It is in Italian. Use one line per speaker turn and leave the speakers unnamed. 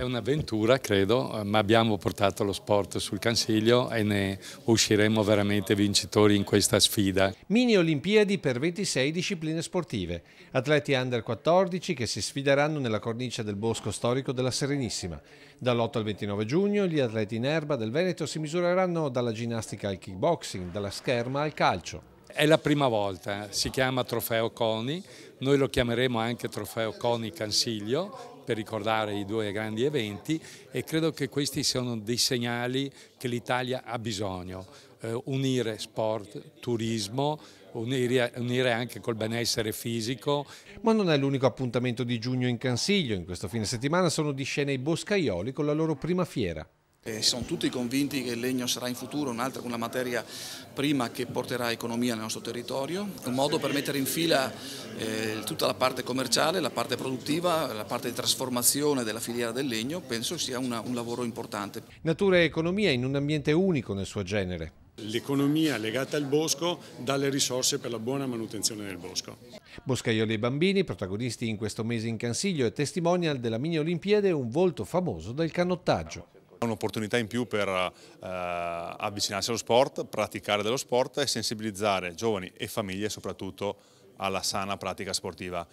È un'avventura, credo, eh, ma abbiamo portato lo sport sul Consiglio e ne usciremo veramente vincitori in questa sfida.
Mini Olimpiadi per 26 discipline sportive. Atleti under 14 che si sfideranno nella cornice del bosco storico della Serenissima. Dall'8 al 29 giugno gli atleti in erba del Veneto si misureranno dalla ginnastica
al kickboxing, dalla scherma al calcio. È la prima volta, eh, si chiama Trofeo Coni, noi lo chiameremo anche Trofeo Coni Cansiglio per ricordare i due grandi eventi e credo che questi siano dei segnali che l'Italia ha bisogno. Eh, unire sport, turismo, unire, unire, anche col benessere
fisico. Ma non è l'unico appuntamento di giugno in Cansiglio, in questo fine settimana sono di scena i Boscaioli con la loro prima fiera.
E sono tutti convinti che il legno sarà in futuro un'altra una materia prima che porterà economia nel nostro territorio, un modo per mettere in fila eh, tutta la parte commerciale, la parte produttiva, la parte di trasformazione della filiera del legno, penso sia una, un lavoro importante.
Natura e economia in un ambiente unico nel suo genere.
L'economia legata al bosco dà le risorse per la buona manutenzione del bosco.
Boscaioli e bambini, protagonisti in questo mese in Cansiglio e testimonial della mini Olimpiade, un volto famoso del canottaggio.
Un'opportunità in più per eh, avvicinarsi allo sport, praticare dello sport e sensibilizzare giovani e famiglie soprattutto alla sana pratica sportiva.